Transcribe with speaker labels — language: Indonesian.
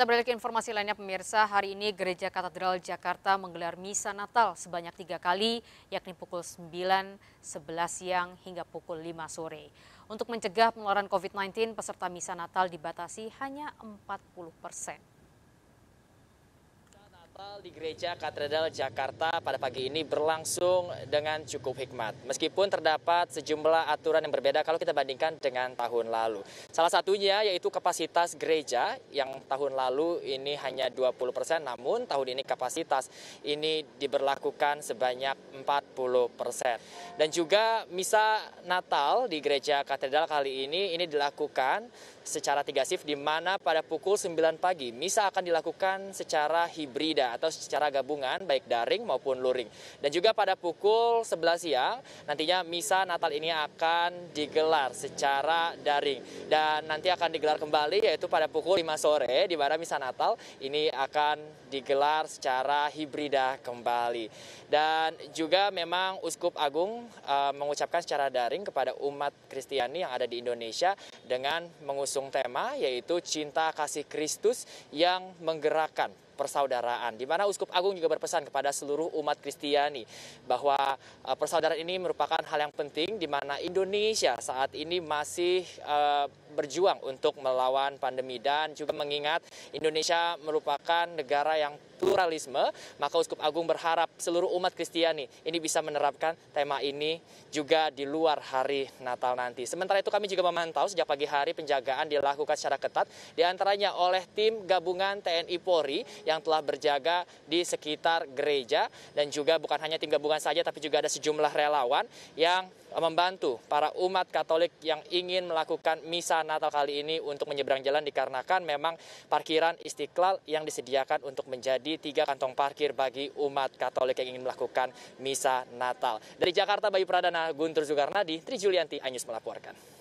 Speaker 1: Kita beralih ke informasi lainnya pemirsa, hari ini Gereja Katedral Jakarta menggelar Misa Natal sebanyak tiga kali, yakni pukul 9, 11 siang hingga pukul 5 sore. Untuk mencegah penularan COVID-19, peserta Misa Natal dibatasi hanya 40 persen
Speaker 2: di Gereja Katedral Jakarta pada pagi ini berlangsung dengan cukup hikmat. Meskipun terdapat sejumlah aturan yang berbeda kalau kita bandingkan dengan tahun lalu. Salah satunya yaitu kapasitas gereja yang tahun lalu ini hanya 20 persen, namun tahun ini kapasitas ini diberlakukan sebanyak 40 persen. Dan juga misa Natal di Gereja Katedral kali ini ini dilakukan secara tiga shift di mana pada pukul 9 pagi misa akan dilakukan secara hibrida atau secara gabungan baik daring maupun luring. Dan juga pada pukul 11 siang nantinya misa Natal ini akan digelar secara daring dan nanti akan digelar kembali yaitu pada pukul 5 sore di mana misa Natal ini akan digelar secara hibrida kembali. Dan juga memang Uskup Agung e, mengucapkan secara daring kepada umat Kristiani yang ada di Indonesia dengan mengusung tema yaitu cinta kasih Kristus yang menggerakkan persaudaraan. Di mana Uskup Agung juga berpesan kepada seluruh umat Kristiani bahwa eh, persaudaraan ini merupakan hal yang penting di mana Indonesia saat ini masih eh, berjuang untuk melawan pandemi dan juga mengingat Indonesia merupakan negara yang pluralisme, maka Uskup Agung berharap seluruh umat Kristiani ini bisa menerapkan tema ini juga di luar hari Natal nanti. Sementara itu kami juga memantau sejak pagi hari penjagaan dilakukan secara ketat, diantaranya oleh tim gabungan TNI Polri yang telah berjaga di sekitar gereja dan juga bukan hanya tim gabungan saja tapi juga ada sejumlah relawan yang membantu para umat Katolik yang ingin melakukan misa Natal kali ini untuk menyeberang jalan dikarenakan memang parkiran Istiqlal yang disediakan untuk menjadi tiga kantong parkir bagi umat Katolik yang ingin melakukan misa Natal. Dari Jakarta Bayu Pradana, Guntur Zulkarnadi, Tri Julianti, Anyus melaporkan.